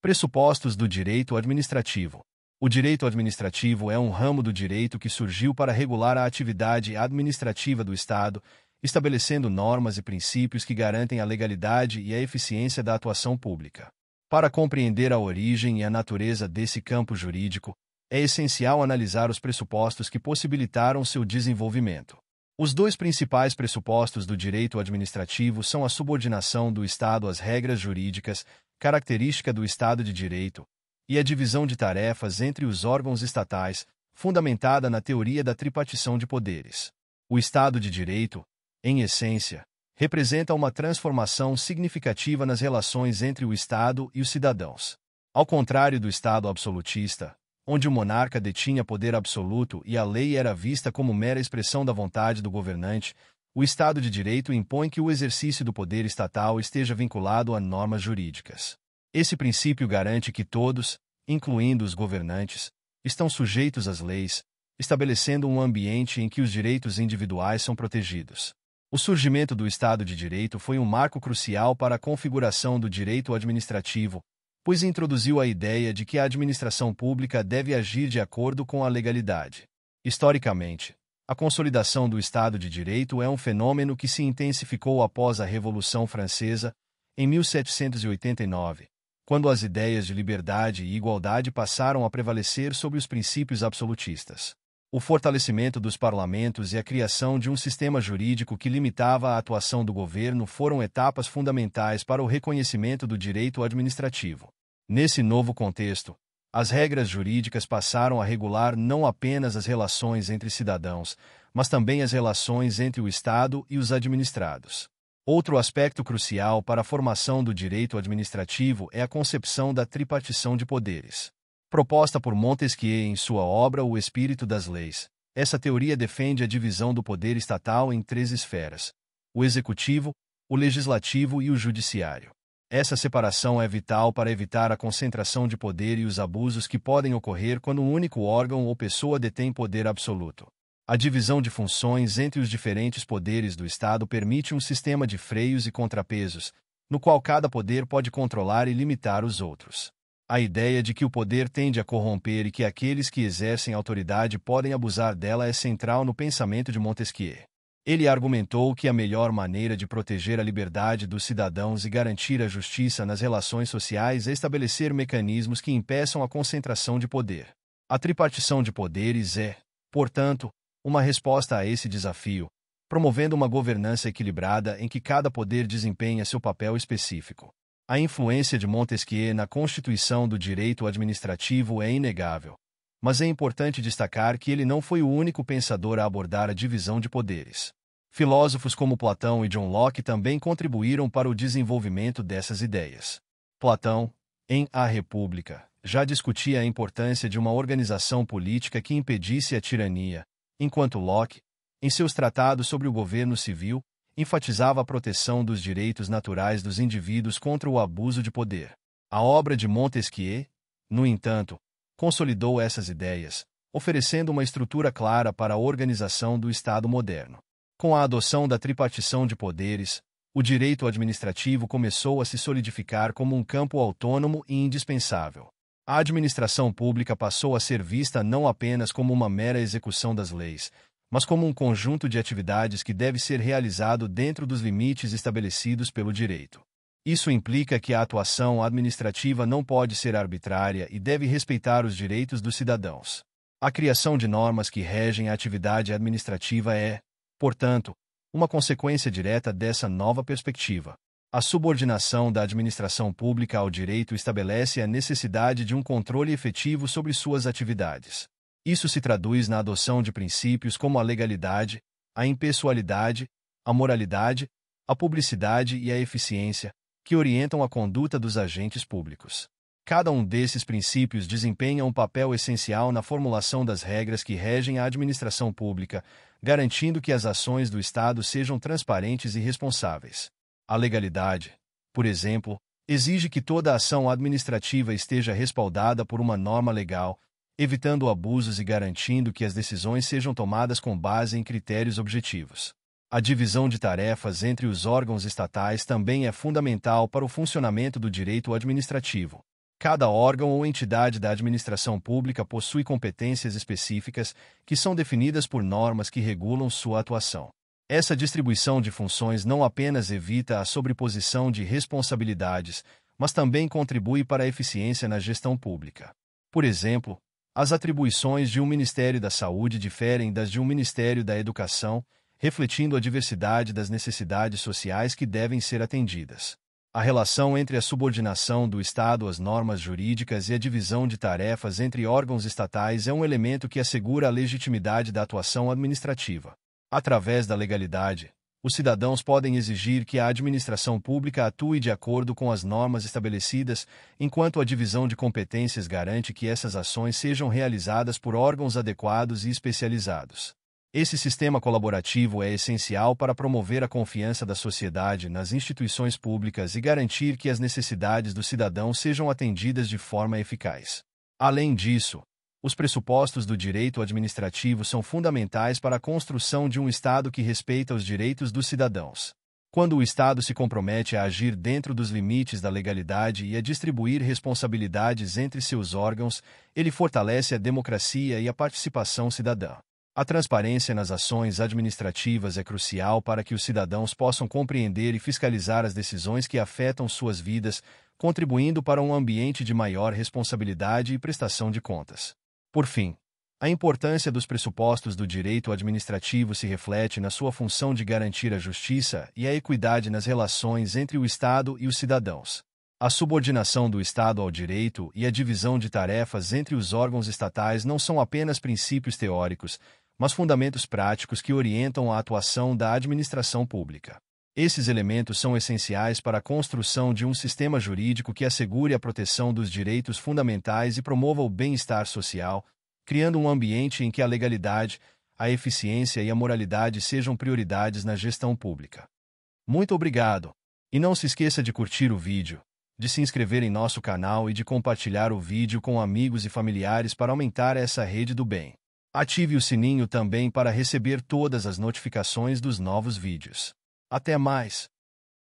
Pressupostos do direito administrativo. O direito administrativo é um ramo do direito que surgiu para regular a atividade administrativa do Estado, estabelecendo normas e princípios que garantem a legalidade e a eficiência da atuação pública. Para compreender a origem e a natureza desse campo jurídico, é essencial analisar os pressupostos que possibilitaram seu desenvolvimento. Os dois principais pressupostos do direito administrativo são a subordinação do Estado às regras jurídicas característica do Estado de Direito, e a divisão de tarefas entre os órgãos estatais, fundamentada na teoria da tripartição de poderes. O Estado de Direito, em essência, representa uma transformação significativa nas relações entre o Estado e os cidadãos. Ao contrário do Estado absolutista, onde o monarca detinha poder absoluto e a lei era vista como mera expressão da vontade do governante, o Estado de Direito impõe que o exercício do poder estatal esteja vinculado a normas jurídicas. Esse princípio garante que todos, incluindo os governantes, estão sujeitos às leis, estabelecendo um ambiente em que os direitos individuais são protegidos. O surgimento do Estado de Direito foi um marco crucial para a configuração do direito administrativo, pois introduziu a ideia de que a administração pública deve agir de acordo com a legalidade. Historicamente, a consolidação do Estado de Direito é um fenômeno que se intensificou após a Revolução Francesa, em 1789, quando as ideias de liberdade e igualdade passaram a prevalecer sobre os princípios absolutistas. O fortalecimento dos parlamentos e a criação de um sistema jurídico que limitava a atuação do governo foram etapas fundamentais para o reconhecimento do direito administrativo. Nesse novo contexto, as regras jurídicas passaram a regular não apenas as relações entre cidadãos, mas também as relações entre o Estado e os administrados. Outro aspecto crucial para a formação do direito administrativo é a concepção da tripartição de poderes. Proposta por Montesquieu em sua obra O Espírito das Leis, essa teoria defende a divisão do poder estatal em três esferas: o executivo, o legislativo e o judiciário. Essa separação é vital para evitar a concentração de poder e os abusos que podem ocorrer quando um único órgão ou pessoa detém poder absoluto. A divisão de funções entre os diferentes poderes do Estado permite um sistema de freios e contrapesos, no qual cada poder pode controlar e limitar os outros. A ideia de que o poder tende a corromper e que aqueles que exercem autoridade podem abusar dela é central no pensamento de Montesquieu. Ele argumentou que a melhor maneira de proteger a liberdade dos cidadãos e garantir a justiça nas relações sociais é estabelecer mecanismos que impeçam a concentração de poder. A tripartição de poderes é, portanto, uma resposta a esse desafio, promovendo uma governança equilibrada em que cada poder desempenha seu papel específico. A influência de Montesquieu na constituição do direito administrativo é inegável, mas é importante destacar que ele não foi o único pensador a abordar a divisão de poderes. Filósofos como Platão e John Locke também contribuíram para o desenvolvimento dessas ideias. Platão, em A República, já discutia a importância de uma organização política que impedisse a tirania, enquanto Locke, em seus tratados sobre o governo civil, enfatizava a proteção dos direitos naturais dos indivíduos contra o abuso de poder. A obra de Montesquieu, no entanto, consolidou essas ideias, oferecendo uma estrutura clara para a organização do Estado moderno. Com a adoção da tripartição de poderes, o direito administrativo começou a se solidificar como um campo autônomo e indispensável. A administração pública passou a ser vista não apenas como uma mera execução das leis, mas como um conjunto de atividades que deve ser realizado dentro dos limites estabelecidos pelo direito. Isso implica que a atuação administrativa não pode ser arbitrária e deve respeitar os direitos dos cidadãos. A criação de normas que regem a atividade administrativa é, portanto, uma consequência direta dessa nova perspectiva. A subordinação da administração pública ao direito estabelece a necessidade de um controle efetivo sobre suas atividades. Isso se traduz na adoção de princípios como a legalidade, a impessoalidade, a moralidade, a publicidade e a eficiência, que orientam a conduta dos agentes públicos. Cada um desses princípios desempenha um papel essencial na formulação das regras que regem a administração pública, garantindo que as ações do Estado sejam transparentes e responsáveis. A legalidade, por exemplo, exige que toda ação administrativa esteja respaldada por uma norma legal, evitando abusos e garantindo que as decisões sejam tomadas com base em critérios objetivos. A divisão de tarefas entre os órgãos estatais também é fundamental para o funcionamento do direito administrativo. Cada órgão ou entidade da administração pública possui competências específicas que são definidas por normas que regulam sua atuação. Essa distribuição de funções não apenas evita a sobreposição de responsabilidades, mas também contribui para a eficiência na gestão pública. Por exemplo, as atribuições de um Ministério da Saúde diferem das de um Ministério da Educação, refletindo a diversidade das necessidades sociais que devem ser atendidas a relação entre a subordinação do Estado às normas jurídicas e a divisão de tarefas entre órgãos estatais é um elemento que assegura a legitimidade da atuação administrativa. Através da legalidade, os cidadãos podem exigir que a administração pública atue de acordo com as normas estabelecidas, enquanto a divisão de competências garante que essas ações sejam realizadas por órgãos adequados e especializados. Esse sistema colaborativo é essencial para promover a confiança da sociedade nas instituições públicas e garantir que as necessidades do cidadão sejam atendidas de forma eficaz. Além disso, os pressupostos do direito administrativo são fundamentais para a construção de um Estado que respeita os direitos dos cidadãos. Quando o Estado se compromete a agir dentro dos limites da legalidade e a distribuir responsabilidades entre seus órgãos, ele fortalece a democracia e a participação cidadã. A transparência nas ações administrativas é crucial para que os cidadãos possam compreender e fiscalizar as decisões que afetam suas vidas, contribuindo para um ambiente de maior responsabilidade e prestação de contas. Por fim, a importância dos pressupostos do direito administrativo se reflete na sua função de garantir a justiça e a equidade nas relações entre o Estado e os cidadãos. A subordinação do Estado ao direito e a divisão de tarefas entre os órgãos estatais não são apenas princípios teóricos, mas fundamentos práticos que orientam a atuação da administração pública. Esses elementos são essenciais para a construção de um sistema jurídico que assegure a proteção dos direitos fundamentais e promova o bem-estar social, criando um ambiente em que a legalidade, a eficiência e a moralidade sejam prioridades na gestão pública. Muito obrigado! E não se esqueça de curtir o vídeo, de se inscrever em nosso canal e de compartilhar o vídeo com amigos e familiares para aumentar essa rede do bem. Ative o sininho também para receber todas as notificações dos novos vídeos. Até mais!